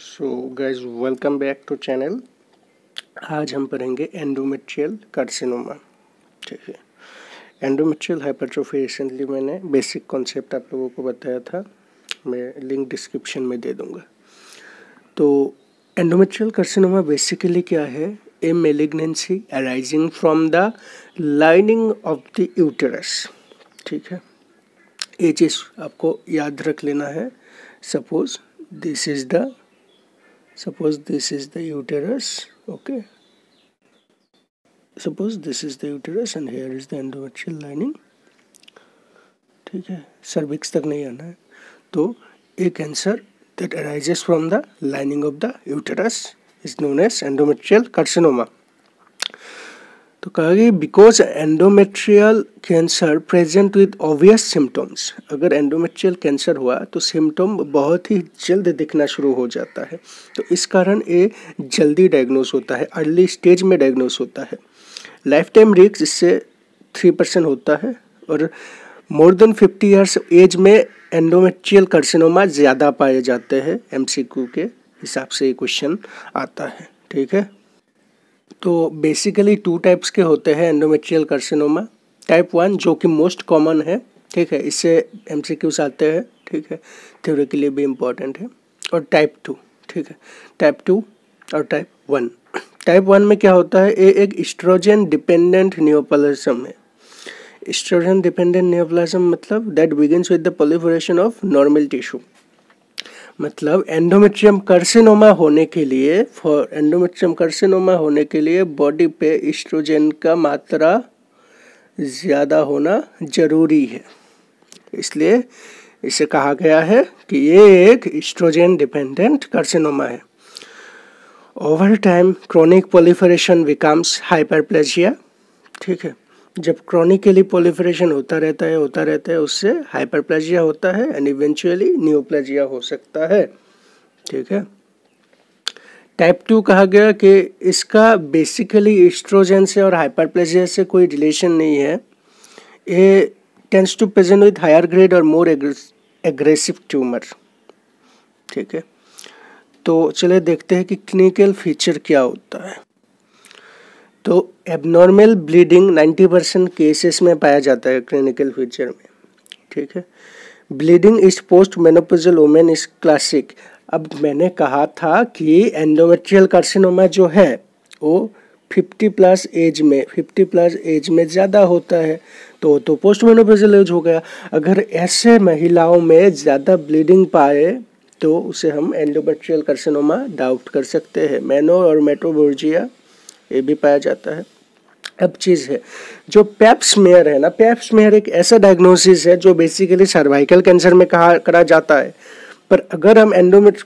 so guys welcome back to channel आज हम पढ़ेंगे एंडोमेट्रियल कार्सिनोमा ठीक है एंडोमेट्रियल हाइपरट्रोफी रिसेंटली मैंने बेसिक कॉन्सेप्ट आप लोगों को बताया था मैं लिंक डिस्क्रिप्शन में दे दूंगा तो एंडोमेट्रियल कार्सिनोमा बेसिकली क्या है a malignancy arising from the lining of the uterus ठीक है ये चीज़ आपको याद रख लेना है suppose this is the suppose this is the uterus okay suppose this is the uterus and here is the endometrial lining ठीक है सर्विक्स तक नहीं आना है तो a cancer that arises from the lining of the uterus is known as endometrial carcinoma तो कहा कि because endometrial cancer present with obvious symptoms अगर एंडोमेट्रियल कैंसर हुआ तो सिम्टम बहुत ही जल्द दिखना शुरू हो जाता है तो इस कारण ये जल्दी डायग्नोस होता है अर्ली स्टेज में डायग्नोस होता है लाइफ टाइम रिस्क इससे थ्री परसेंट होता है और more than fifty years age में एंडोमेट्रियल कर्सिनोमा ज़्यादा पाए जाते हैं एम के हिसाब से ये क्वेश्चन आता है ठीक है तो बेसिकली टू टाइप्स के होते हैं एंडोमेट्रियल कार्सिनोमा टाइप वन जो कि मोस्ट कॉमन है ठीक है इससे एम आते हैं ठीक है थ्योरी के लिए भी इम्पॉर्टेंट है और टाइप टू ठीक है टाइप टू और टाइप वन टाइप वन में क्या होता है ये एक स्ट्रोजन डिपेंडेंट न्योपलिज्म है स्ट्रोजन डिपेंडेंट न्योपलिज्म मतलब that begins with the proliferation of normal tissue मतलब एंडोमेट्रियम कार्सिनोमा होने के लिए फॉर एंडोमेट्रियम कार्सिनोमा होने के लिए बॉडी पे इस्ट्रोजन का मात्रा ज़्यादा होना जरूरी है इसलिए इसे कहा गया है कि ये एक इस्ट्रोजन डिपेंडेंट कार्सिनोमा है over time chronic proliferation becomes hyperplasia ठीक है जब क्रॉनिकली पोलिफ्रेशन होता रहता है होता रहता है उससे हाइपरप्लेजिया होता है एंड इवेंचुअली न्यूप्लाजिया हो सकता है ठीक है टाइप टू कहा गया कि इसका बेसिकली एस्ट्रोजन से और हाइपरप्लेजिया से कोई रिलेशन नहीं है ये tends to present with higher grade और मोर एग्रेसिव ट्यूमर ठीक है तो चले देखते हैं कि क्लिनिकल फीचर क्या होता है तो एबनॉर्मल ब्लीडिंग 90 परसेंट केसेस में पाया जाता है क्लिनिकल फीचर में ठीक है bleeding is post menopausal women is classic अब मैंने कहा था कि एंडोमेट्रियल कार्सिनोमा जो है वो 50 प्लस एज में 50 प्लस एज में ज़्यादा होता है तो तो पोस्ट मेनोपोजल एज हो गया अगर ऐसे महिलाओं में ज़्यादा ब्लीडिंग पाए तो उसे हम एंडोमेट्रियल कार्सिनोमा डाउट कर सकते हैं मैनो और मेट्रोबोर्जिया ये भी पाया जाता है अब चीज़ है जो मेयर है ना पेप्समेयर एक ऐसा डायग्नोसिस है जो बेसिकली सर्वाइकल कैंसर में कहा करा जाता है पर अगर हम एंडोमेट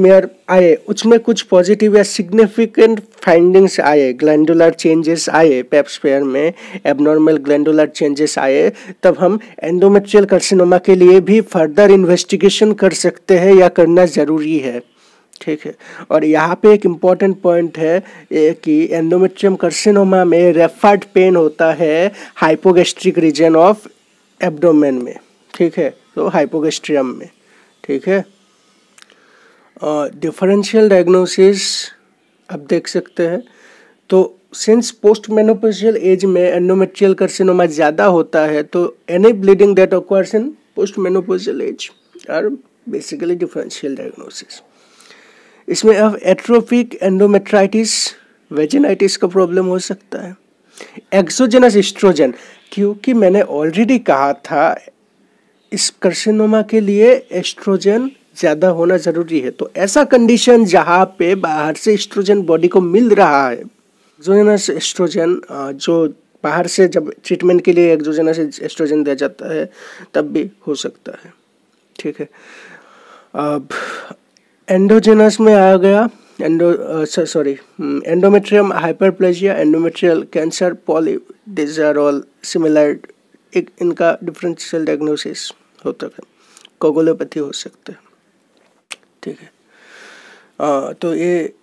मेयर आए उसमें कुछ पॉजिटिव या सिग्निफिकेंट फाइंडिंग्स आए ग्लैंडुलर चेंजेस आए पेप्समेयर में एबनॉर्मल ग्लैंडुलर चेंजेस आए तब हम एंडोमेट्रियल कार्सिनोमा के लिए भी फर्दर इन्वेस्टिगेशन कर सकते हैं या करना ज़रूरी है ठीक है और यहाँ पे एक इम्पॉर्टेंट पॉइंट है कि एंडोमेट्रियम कर्सिनोमा में रेफर्ड पेन होता है हाइपोगेस्ट्रिक रीजन ऑफ एब्डोमेन में ठीक है तो हाइपोगेस्ट्रियम में ठीक है डिफरेंशियल डायग्नोसिस आप देख सकते हैं तो सिंस पोस्ट मेनोपोजियल एज में एंडोमेट्रियल कर्सिनोमा ज़्यादा होता है तो any bleeding that occurs in post menopausal age are basically differential diagnosis इसमें अब एट्रोपिक एंडोमेट्राइटिस वेजेनाइटिस का प्रॉब्लम हो सकता है एक्सोजेनस एस्ट्रोजन क्योंकि मैंने ऑलरेडी कहा था इस कर्सिनोमा के लिए एस्ट्रोजन ज़्यादा होना ज़रूरी है तो ऐसा कंडीशन जहाँ पे बाहर से एस्ट्रोजन बॉडी को मिल रहा है एक्सोजेनस एस्ट्रोजन जो बाहर से जब ट्रीटमेंट के लिए एक्सोजेनस एस्ट्रोजन दिया जाता है तब भी हो सकता है ठीक है अब एंडोजेनस में आ गया endo sorry endometrium hyperplasia endometrial cancer poly these are all similar एक इनका डिफरेंशियल डायग्नोसिस होता है कोगोलोपैथी हो सकते हैं ठीक है आ, uh, तो ये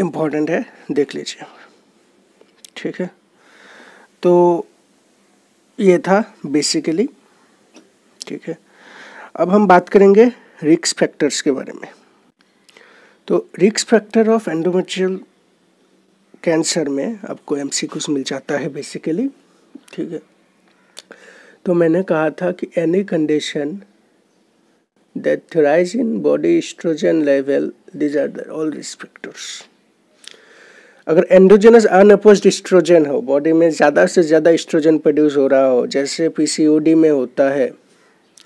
इम्पोर्टेंट है देख लीजिए ठीक है तो ये था बेसिकली ठीक है अब हम बात करेंगे रिक्स फैक्टर्स के बारे में तो रिक्स फैक्टर ऑफ एंडोमेट्रियल कैंसर में आपको एम मिल जाता है बेसिकली ठीक है तो मैंने कहा था कि any condition that rise in body oestrogen level these are the all risk factors अगर एंडोजेनस अनअपोज्ड एस्ट्रोजन हो बॉडी में ज़्यादा से ज़्यादा एस्ट्रोजन प्रोड्यूस हो रहा हो जैसे पीसीओडी में होता है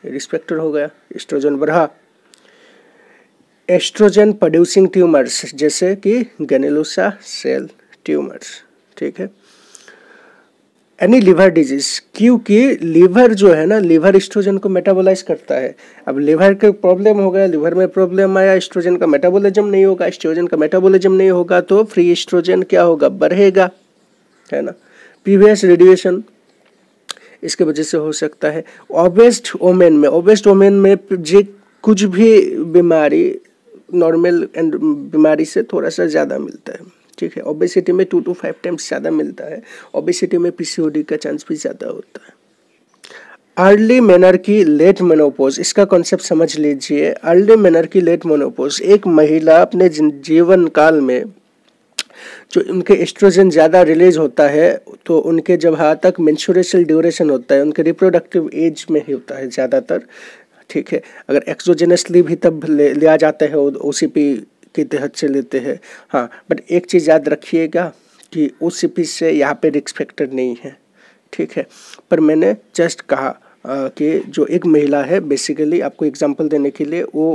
रिस्पेक्टर हो गया एस्ट्रोजन बढ़ा एस्ट्रोजन प्रोड्यूसिंग ट्यूमर्स जैसे कि गनेलोसा सेल ट्यूमर्स ठीक है एनी लिवर डिजीज क्योंकि लीवर जो है ना लीवर एस्ट्रोजन को मेटाबोलाइज करता है अब लीवर के प्रॉब्लम हो गया लीवर में प्रॉब्लम आया एस्ट्रोजन का मेटाबोलिज्म नहीं होगा एस्ट्रोजन का मेटाबोलिज्म नहीं होगा तो फ्री एस्ट्रोजन क्या होगा बढ़ेगा है ना पीवीएस रेडिएशन इसके वजह से हो सकता है ओबेस्ट ओमेन में ओबेस्ट ओमेन में जे कुछ भी बीमारी नॉर्मल एंड बीमारी से थोड़ा सा ज़्यादा मिलता है ठीक है ओबेसिटी में टू टू फाइव टाइम्स ज़्यादा मिलता है ओबेसिटी में पीसीओडी का चांस भी ज़्यादा होता है अर्ली मैनर की लेट मेनोपोज इसका कॉन्सेप्ट समझ लीजिए अर्ली मैनर की लेट मेनोपोज एक महिला अपने जीवन काल में जो उनके एस्ट्रोजन ज़्यादा रिलीज होता है तो उनके जब हाथ तक मेन्सूरेशन ड्यूरेशन होता है उनके रिप्रोडक्टिव एज में ही होता है ज़्यादातर ठीक है अगर एक्सोजेनसली भी तब ले लिया जाता है ओ सी पी के तहत से लेते हैं हाँ बट एक चीज़ याद रखिएगा कि ओ सी पी से यहाँ पे रिक्स फैक्टर नहीं है ठीक है पर मैंने जस्ट कहा आ, कि जो एक महिला है बेसिकली आपको एग्जांपल देने के लिए वो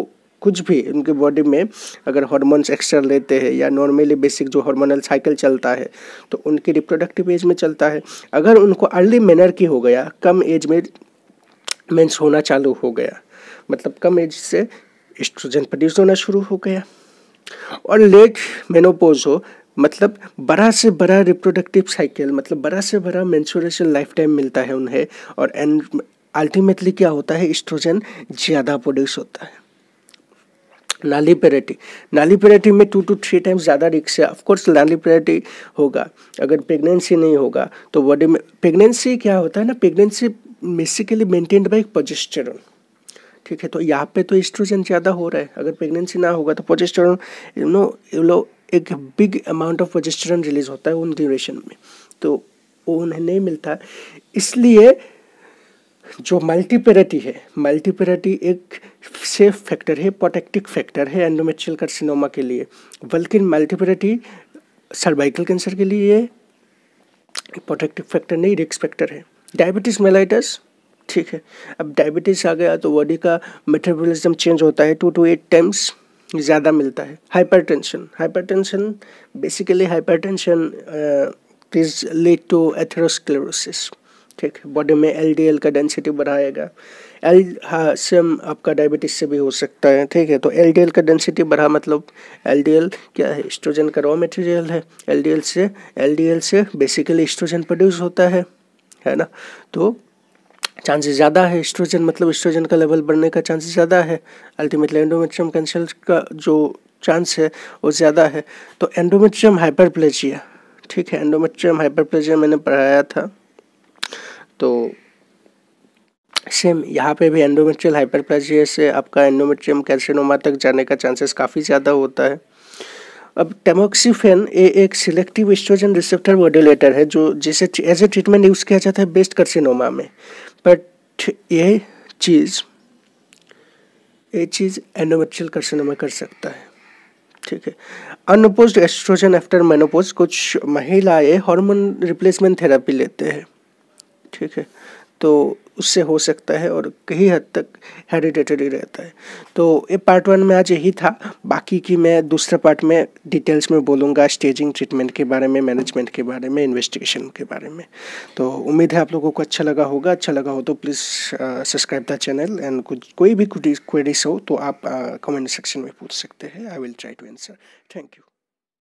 कुछ भी उनके बॉडी में अगर हार्मोन्स एक्स्ट्रा लेते हैं या नॉर्मली बेसिक जो हार्मोनल साइकिल चलता है तो उनके रिप्रोडक्टिव एज में चलता है अगर उनको अर्ली मैनर की हो गया कम एज में मेंस होना चालू हो गया मतलब कम एज से एस्ट्रोजन प्रोड्यूस होना शुरू हो गया और लेट मेनोपोज हो मतलब बड़ा से बड़ा रिप्रोडक्टिव साइकिल मतलब बड़ा से बड़ा मेंसुरेशन लाइफ टाइम मिलता है उन्हें और एंड अल्टीमेटली क्या होता है एस्ट्रोजन ज़्यादा प्रोड्यूस होता है नाली पेरेटी नाली पेरेटी में टू टू थ्री टाइम्स ज़्यादा रिक्स है ऑफकोर्स नाली पेरेटी होगा अगर प्रेगनेंसी नहीं होगा तो बॉडी में प्रेगनेंसी क्या होता है ना pregnancy basically maintained by progesterone ठीक है तो यहाँ पे तो एस्ट्रोजन ज़्यादा हो रहा है अगर प्रेगनेंसी ना होगा तो progesterone you know you low एक big amount of progesterone release होता है उन ड्यूरेशन में तो वो उन्हें नहीं मिलता इसलिए जो मल्टीपेरेटी है मल्टीपेरेटी एक सेफ फैक्टर है प्रोटेक्टिव फैक्टर है एंडोमेट्रियल कार्सिनोमा के लिए बल्कि मल्टीपेरेटी सर्वाइकल कैंसर के लिए प्रोटेक्टिव फैक्टर नहीं रिस्क फैक्टर है डायबिटीज़ मेलाइटस ठीक है अब डायबिटीज़ आ गया तो बॉडी का मेटाबॉलिज्म चेंज होता है टू टू एट टाइम्स ज़्यादा मिलता है hypertension hypertension basically hypertension is lead to atherosclerosis ठीक है बॉडी में एल का डेंसिटी बढ़ाएगा एल हाँ सेम आपका डायबिटीज़ से भी हो सकता है ठीक है तो एल का डेंसिटी बढ़ा मतलब एल क्या है स्ट्रोजन का रॉ मटेरियल है एल से एल से बेसिकली स्ट्रोजन प्रोड्यूस होता है है ना तो चांसेस ज़्यादा है एस्ट्रोजन मतलब एस्ट्रोजन का लेवल बढ़ने का चांसेस ज़्यादा है अल्टीमेटली एंडोमेट्रियम कैंसर का जो चांस है वो ज़्यादा है तो एंडोमेट्रियम हाइपरप्लेजिया ठीक है एंडोमेट्रियम हाइपरप्लेजिया मैंने पढ़ाया था तो सेम यहाँ पे भी एंडोमेट्रियल हाइपरप्लेजिया से आपका एंडोमेट्रियम कैल्सिनोमा तक जाने का चांसेस काफ़ी ज़्यादा होता है अब टेमोक्सीफेन ये एक सिलेक्टिव एस्ट्रोजन रिसेप्टर मॉड्यूलेटर है जो जिसे एज ए ट्रीटमेंट यूज़ किया जाता है बेस्ट कर्सिनोमा में ये चीज़ ये चीज़ एंडोमेट्रियल कर्षण में कर सकता है ठीक है अनुपोज एस्ट्रोजन आफ्टर मेनोपोज कुछ महिलाएं हार्मोन रिप्लेसमेंट थेरेपी लेते हैं ठीक है तो उससे हो सकता है और कहीं हद तक हेरिडेटरी रहता है तो ये पार्ट वन में आज यही था बाकी की मैं दूसरे पार्ट में डिटेल्स में बोलूँगा स्टेजिंग ट्रीटमेंट के बारे में मैनेजमेंट के बारे में इन्वेस्टिगेशन के बारे में तो उम्मीद है आप लोगों को अच्छा लगा होगा अच्छा लगा हो तो please subscribe the channel and कुछ कोई भी क्वेरीज हो तो आप कमेंट uh, सेक्शन में पूछ सकते हैं I will try to answer thank you